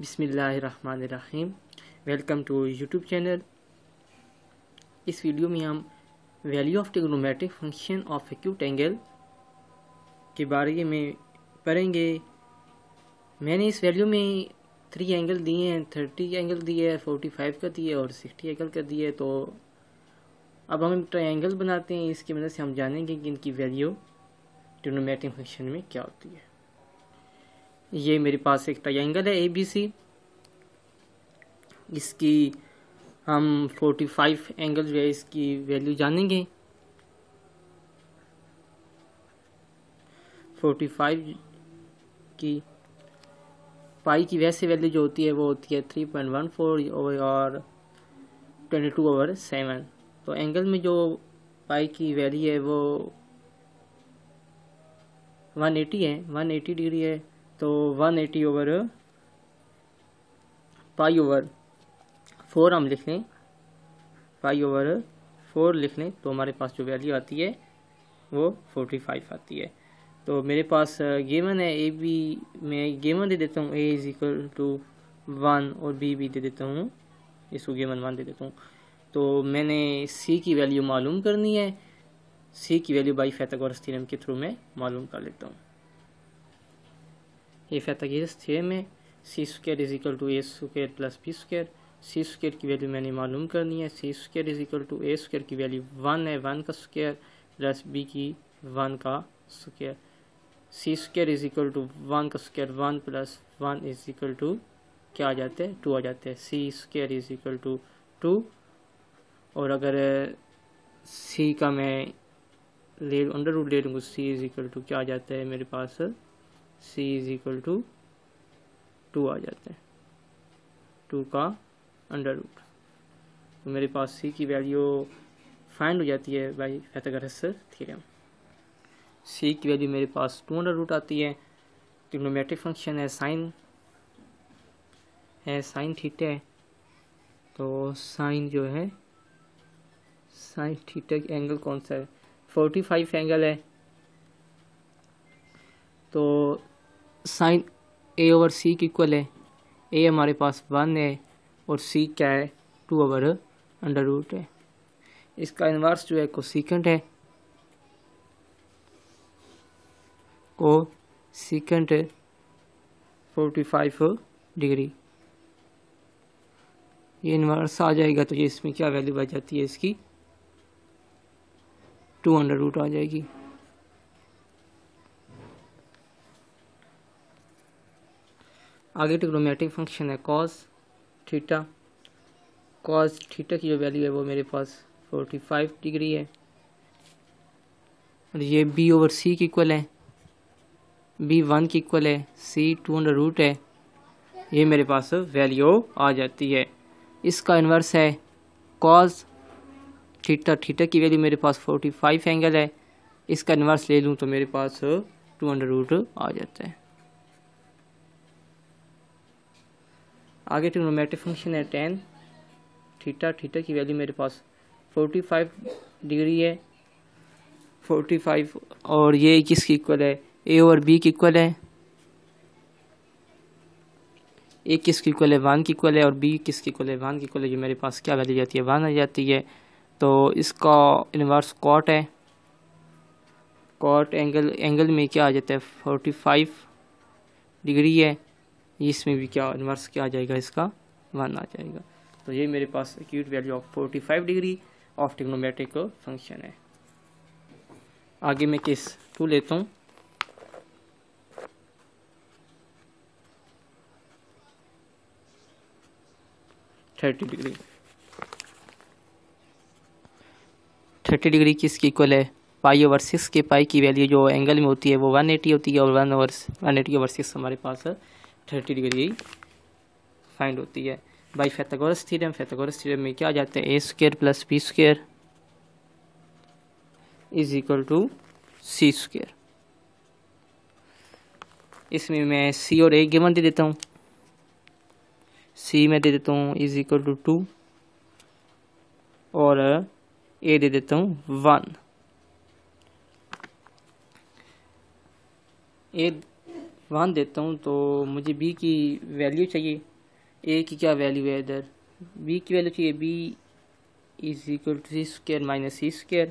बिसमीम welcome to YouTube channel इस video में हम value of trigonometric function of acute angle के बारे में पढ़ेंगे मैंने इस वैल्यू में थ्री एंगल दिए हैं थर्टी एंगल दिए है फोर्टी फाइव का दिए और सिक्सटी एंगल का दिए है तो अब हम एंगल बनाते हैं इसकी मदद से हम जानेंगे कि इनकी वैल्यू टिग्नोमेट्रिक फंक्शन में क्या होती है ये मेरे पास एक ट्रायंगल है ए बी सी इसकी हम 45 एंगल जो है इसकी वैल्यू जानेंगे 45 की पाई की वैसे वैल्यू जो होती है वो होती है 3.14 और 22 ओवर 7 तो एंगल में जो पाई की वैल्यू है वो 180 है 180 डिग्री है तो 180 eighty over pi over four हम लिख लें पाई ओवर फोर लिख लें तो हमारे पास जो वैल्यू आती है वो फोर्टी फाइव आती है तो मेरे पास गेमन है ए बी मैं गेमन दे देता हूँ A is equal to one और बी भी दे देता हूँ इसको गेमन वन दे देता हूँ तो मैंने सी की वैल्यू मालूम करनी है सी की वैल्यू बाई फैथागोरस थ्योरम के थ्रू मैं मालूम कर लेता हूँ ये at the गिव्स थ्योरम में C square is equal to A square plus B square C square की वैल्यू मैंने मालूम करनी है C square is equal to A square की वैल्यू वन है वन का स्क्वेयर प्लस बी की वन का square C square is equal to one का square one plus one is equal to क्या आ जाता है टू आ जाते हैं C square is equal to two और अगर सी का मैं ले अंडर रूट ले लूँगा सी इज इक्वल टू क्या आ जाता है मेरे पास C is equal to two आ जाता है टू का अंडर रूट तो मेरे पास सी की वैल्यू फाइंड हो जाती है बाई फैथागरस थ्योरम सी की वैल्यू मेरे पास टू अंडर रूट आती है ट्रिग्नोमेट्रिक फंक्शन है साइन है साइन थीटा है तो साइन जो है साइन थीटा एंगल कौन सा है फोर्टी फाइव एंगल है तो साइन ए ओवर सी की इक्वल है ए हमारे पास वन है और सी क्या है टू ओवर अंडर रूट है इसका इन्वर्स जो है को कोसिकेंट है cosecant forty five degree ये इन्वर्स आ जाएगा तो ये इसमें क्या वैल्यू आ जाती है इसकी टू अंडर रूट आ जाएगी आगे टिक्रोमेटिक फंक्शन है कॉस थीटा कॉस थीटा की जो वैल्यू है वो मेरे पास फोर्टी फाइव डिग्री है और ये बी ओवर सी की इक्वल है बी वन की इक्वल है सी टू अंडर रूट है ये मेरे पास वैल्यू आ जाती है इसका इन्वर्स है कॉस थीटा थीटा की वैल्यू मेरे पास फोर्टी फाइव एंगल है इसका इन्वर्स ले लूँ तो मेरे पास टू अंडर रूट आ जाता है आगे ट्रिग्नोमेट्रिक फंक्शन है टेन थीटा थीटा की वैल्यू मेरे पास फोर्टी फाइव डिग्री है फोर्टी फाइव और ये किसकी इक्वल है ए और बी की इक्वल है ए किसकी इक्वल है वन की इक्वल है और बी किसकी इक्वल है वन की इक्वल है जो मेरे पास क्या वैल्यू जाती है वन आ जाती है तो इसका इनवर्स कॉट है कॉट एंगल एंगल में क्या आ जाता है फोर्टी फाइव डिग्री है इसमें भी क्या इन्वर्स क्या आ जाएगा इसका वन आ जाएगा तो ये मेरे पास acute value of forty five degree of trigonometric function है आगे मैं केस टू लेता हूँ थर्टी डिग्री थर्टी डिग्री किसके इक्वल है पाई ओवर सिक्स के पाई की वैल्यू जो एंगल में होती है वो वन एटी होती है और one over one eighty over six हमारे पास है थर्टी डिग्री फाइंड होती है by Pythagoras theorem Pythagoras theorem में क्या आ जाता है A square plus B square is equal to C square इसमें मैं सी और ए गिवन दे देता हूँ सी मैं दे देता हूँ इज इक्वल टू टू और ए दे देता हूँ वन ए वन देता हूँ तो मुझे बी की वैल्यू चाहिए ए की क्या वैल्यू है इधर बी की वैल्यू चाहिए B is equal to C square minus C square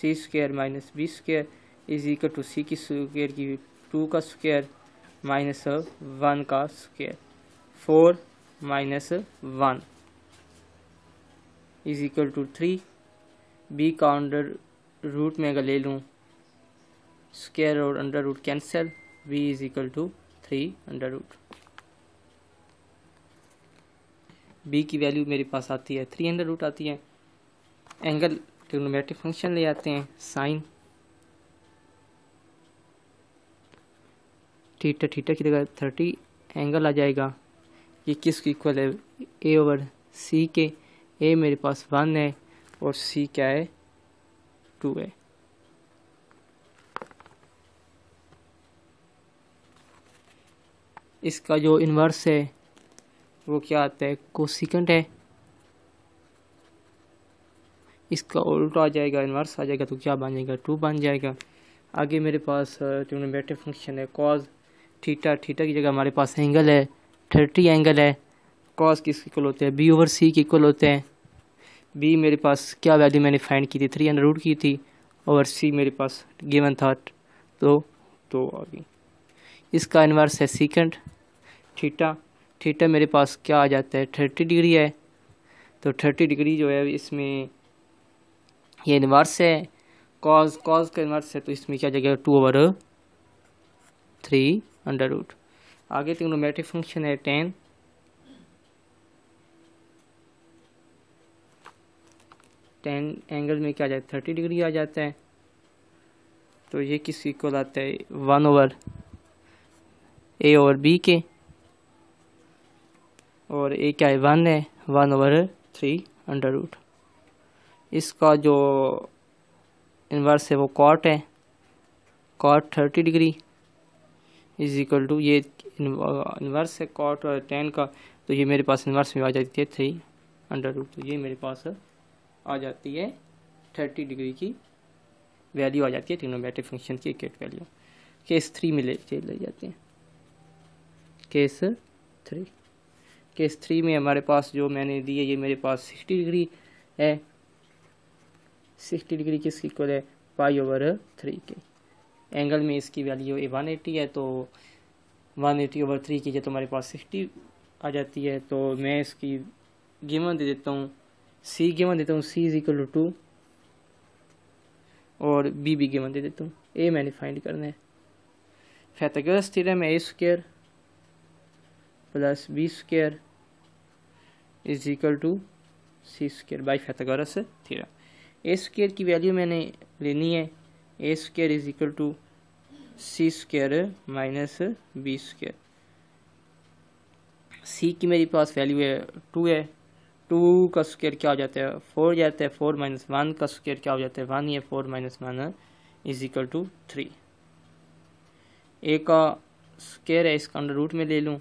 C square minus B square is equal to C की स्क्र की टू का स्क्र माइनस वन का square four minus one is equal to three B का under root में अगर ले लूँ square root under root cancel v is equal to 3 under root b की वैल्यू मेरे पास आती है थ्री अंडर रूट आती है एंगल ट्रिग्नोमेट्रिक फंक्शन ले आते हैं साइन थीटा थीटा की जगह थर्टी एंगल आ जाएगा ये किस इक्वल है ए ओवर सी के ए मेरे पास वन है और सी क्या है टू है इसका जो इन्वर्स है वो क्या आता है कोसिकेंट है इसका उल्टा आ जाएगा इन्वर्स आ जाएगा तो क्या बन जाएगा टू बन जाएगा आगे मेरे पास ट्रिग्नोमेट्रिक फंक्शन है कॉज थीटा थीटा की जगह हमारे पास एंगल है थर्टी एंगल है कॉज किस इक्वल होते हैं बी ओवर सी के इक्वल होते हैं बी मेरे पास क्या वैल्यू मैंने फाइंड की थी थ्री हंड्रेड रूट की थी और सी मेरे पास गिवन था तो तो आ गई इसका इन्वर्स है सीकेंड थीटा थीटा मेरे पास क्या आ जाता है थर्टी डिग्री है तो थर्टी डिग्री जो है इसमें ये इन्वर्स है कॉज कॉज का इन्वर्स है तो इसमें क्या जाएगा two over three under root आगे ट्रिग्नोमेट्रिक फंक्शन है टेन टेन एंगल में क्या आ जाता है थर्टी डिग्री आ जाता है तो ये किस इक्वल आता है वन ओवर ए और बी के और ए क्या है वन है one over three under root इसका जो इन्वर्स है वो कॉट है cot thirty degree is equal to ये इन्वर्स है कॉट और टेन का तो ये मेरे पास इन्वर्स में आ जाती है थ्री अंडर रूट तो ये मेरे पास आ जाती है थर्टी डिग्री की वैल्यू आ जाती है ट्रिग्नोमेट्रिक फंक्शन की एक वैल्यू केस थ्री में ले ले जाते हैं केस थ्री केस थ्री में हमारे पास जो मैंने दी है ये मेरे पास सिक्सटी डिग्री है सिक्सटी डिग्री किसकी इक्वल है पाई ओवर थ्री के एंगल में इसकी वैल्यू वन एटी है तो वन एटी ओवर थ्री की तो हमारे पास सिक्सटी आ जाती है तो मैं इसकी गेमन दे देता हूँ सी गेमन देता हूँ C is equal to two और बी बी गिवन दे देता हूँ ए मैंने फाइंड करना है फैतगर स्थिर है A square plus B square is equal to C square by Pythagoras theorem A square की वैल्यू मैंने लेनी है A square is equal to C square minus B square C की मेरे पास वैल्यू है टू है टू का स्क्वेयर क्या हो जाता है फोर जाता है फोर माइनस वन का स्क्वेयर क्या हो जाता है वन या four minus one is equal to three ए का स्क्र है इसका अंडर रूट में ले लूँ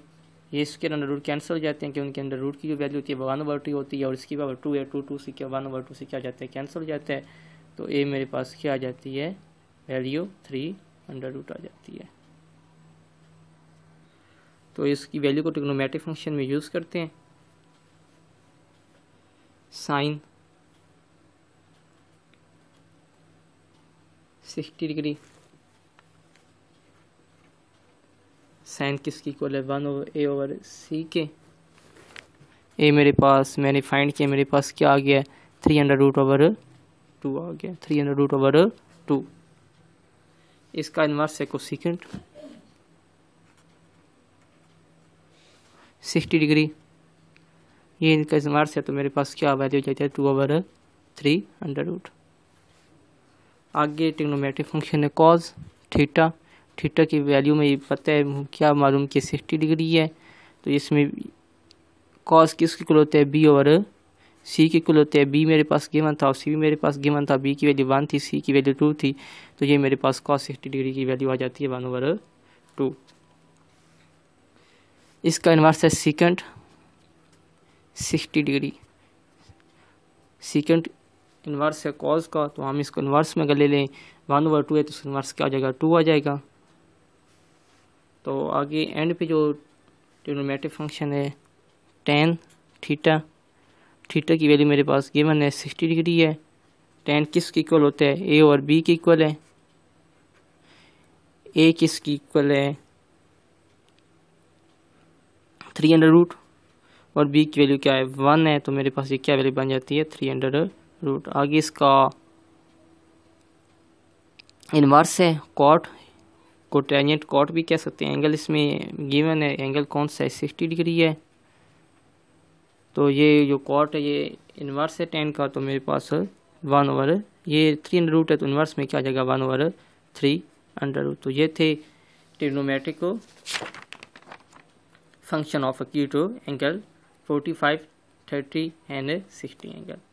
ये इसके अंडर रूट कैंसिल हो जाते हैं क्योंकि उनके अंडर रूट की जो वैल्यू होती है वन ओवर टू होती है और इसकी पावर टू है टू टू से क्या वन ओवर टू से क्या जाता है कैंसिल हो जाता है तो ए मेरे पास क्या आ जाती है वैल्यू थ्री अंडर रूट आ जाती है तो इसकी वैल्यू को टिक्नोमेट्रिक फंक्शन में यूज़ करते हैं साइन सिक्सटी डिग्री साइन किसकी इक्वल है one over A over C के ए मेरे पास मैंने फाइंड किया मेरे पास क्या आ गया three hundred root over two आ गया three hundred root over two इसका इन्वर्स है कोसिकेंट सिक्सटी डिग्री ये इनका इन्वर्स है तो मेरे पास क्या वैल्यू जाती है two over three under root आगे टिग्नोमेट्रिक फंक्शन है कॉज थीटा थीटा की वैल्यू में पता है क्या मालूम कि सिक्सटी डिग्री है तो इसमें कॉस किसके कुल होते है बी और सी के कुल होते हैं बी मेरे पास गेमन था और सी भी मेरे पास गेमन था बी की वैल्यू वन थी सी की वैल्यू टू थी तो ये मेरे पास कॉस सिक्सटी डिग्री की वैल्यू आ जाती है वन ओवर टू इसका इन्वर्स है secant sixty degree secant inverse है कॉस का तो हम इसको इन्वर्स में अगर ले लें वन ओवर टू है तो इन्वर्स क्या आ जाएगा टू आ जाएगा तो आगे एंड पे जो ट्रिग्नोमेट्रिक फंक्शन है टेन थीटा थीटा की वैल्यू मेरे पास गिवन है सिक्सटी डिग्री है टेन किस के इक्वल होता है ए और बी के इक्वल है ए किस की इक्वल है थ्री अंडर रूट और बी की वैल्यू क्या है वन है तो मेरे पास ये क्या वैल्यू बन जाती है थ्री अंडर रूट आगे इसका इनवर्स है कॉट को टेंजेंट कॉट भी कह सकते हैं एंगल इसमें गिवन है एंगल कौन सा है सिक्सटी डिग्री है तो ये जो कॉट है ये इन्वर्स है टेन का तो मेरे पास वन ओवर ये थ्री अंडर रूट है तो इन्वर्स में क्या आ जाएगा one over three under root तो ये थे trigonometric function of acute angle forty five thirty and sixty angle